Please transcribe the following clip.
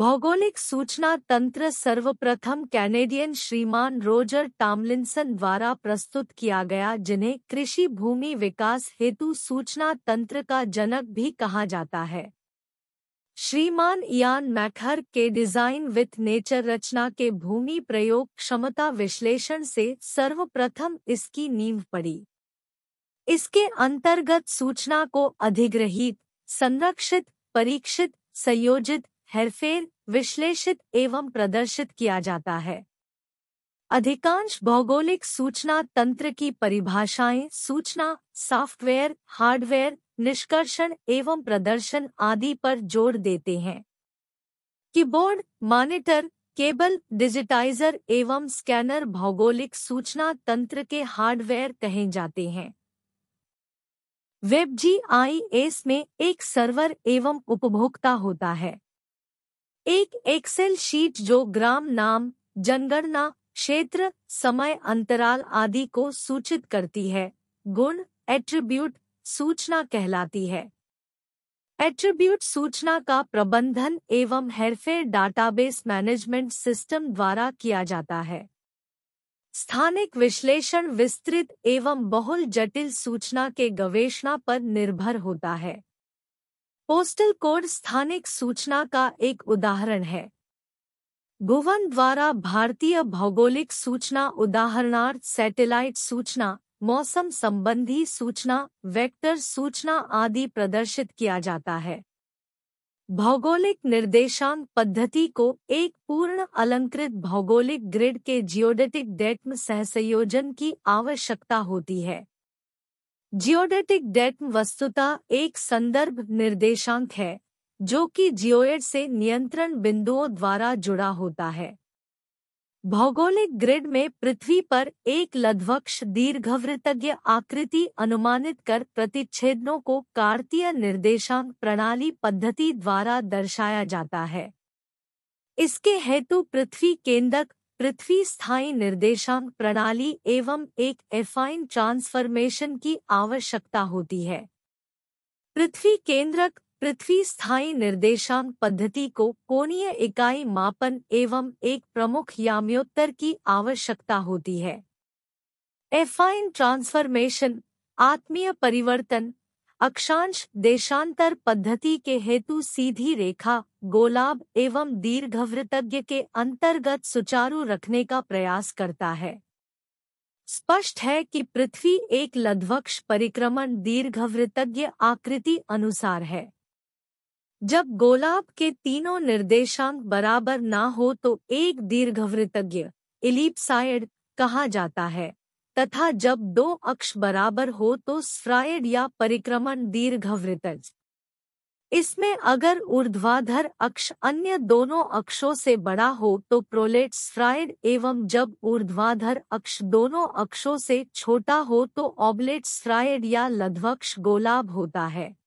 भौगोलिक सूचना तंत्र सर्वप्रथम कैनेडियन श्रीमान रोजर टामलिंसन द्वारा प्रस्तुत किया गया जिन्हें कृषि भूमि विकास हेतु सूचना तंत्र का जनक भी कहा जाता है श्रीमान इयान मैखर के डिजाइन विथ नेचर रचना के भूमि प्रयोग क्षमता विश्लेषण से सर्वप्रथम इसकी नींव पड़ी इसके अंतर्गत सूचना को अधिग्रहित संरक्षित परीक्षित संयोजित हेरफेर विश्लेषित एवं प्रदर्शित किया जाता है अधिकांश भौगोलिक सूचना तंत्र की परिभाषाएं सूचना सॉफ्टवेयर हार्डवेयर निष्कर्षण एवं प्रदर्शन आदि पर जोर देते हैं कीबोर्ड मॉनिटर केबल डिजिटाइजर एवं स्कैनर भौगोलिक सूचना तंत्र के हार्डवेयर कहे जाते हैं वेब जी आई एस में एक सर्वर एवं उपभोक्ता होता है एक एक्सेल शीट जो ग्राम नाम जनगणना क्षेत्र समय अंतराल आदि को सूचित करती है गुण एट्रीब्यूट सूचना कहलाती है एट्रीब्यूट सूचना का प्रबंधन एवं हेरफेर डाटाबेस मैनेजमेंट सिस्टम द्वारा किया जाता है स्थानिक विश्लेषण विस्तृत एवं बहुल जटिल सूचना के गवेषणा पर निर्भर होता है पोस्टल कोड स्थानिक सूचना का एक उदाहरण है गोवन द्वारा भारतीय भौगोलिक सूचना उदाहरणार्थ सैटेलाइट सूचना मौसम संबंधी सूचना वेक्टर सूचना आदि प्रदर्शित किया जाता है भौगोलिक निर्देशांक पद्धति को एक पूर्ण अलंकृत भौगोलिक ग्रिड के जियोडेटिक डेटम सहसंयोजन की आवश्यकता होती है जियोडेटिक डेट वस्तुता एक संदर्भ निर्देशांक है जो कि जियोएड से नियंत्रण बिंदुओं द्वारा जुड़ा होता है भौगोलिक ग्रिड में पृथ्वी पर एक लद्वक्ष दीर्घवृतज्ञ आकृति अनुमानित कर प्रतिच्छेदनों को कार्तीय निर्देशांक प्रणाली पद्धति द्वारा दर्शाया जाता है इसके हेतु पृथ्वी केंद्रक पृथ्वी स्थायी निर्देशांक प्रणाली एवं एक एफाइन ट्रांसफॉर्मेशन की आवश्यकता होती है पृथ्वी केंद्रक पृथ्वी स्थायी निर्देशांक पद्धति को कोणीय इकाई मापन एवं एक प्रमुख याम्योत्तर की आवश्यकता होती है एफाइन ट्रांसफॉर्मेशन आत्मीय परिवर्तन अक्षांश देशांतर पद्धति के हेतु सीधी रेखा गोलाब एवं दीर्घवृतज्ञ के अंतर्गत सुचारू रखने का प्रयास करता है स्पष्ट है कि पृथ्वी एक लद्वक्ष परिक्रमण दीर्घवृतज्ञ आकृति अनुसार है जब गोलाब के तीनों निर्देशांक बराबर ना हो तो एक दीर्घवृतज्ञ इलिप्साइड कहा जाता है तथा जब दो अक्ष बराबर हो तो स्फ्राइड या परिक्रमण दीर्घवृतज इसमें अगर ऊर्ध्वाधर अक्ष अन्य दोनों अक्षों से बड़ा हो तो प्रोलेट स्फ्राइड एवं जब ऊर्ध्वाधर अक्ष दोनों अक्षों से छोटा हो तो ऑबलेट स्फ्राइड या लध्वक्ष गोलाभ होता है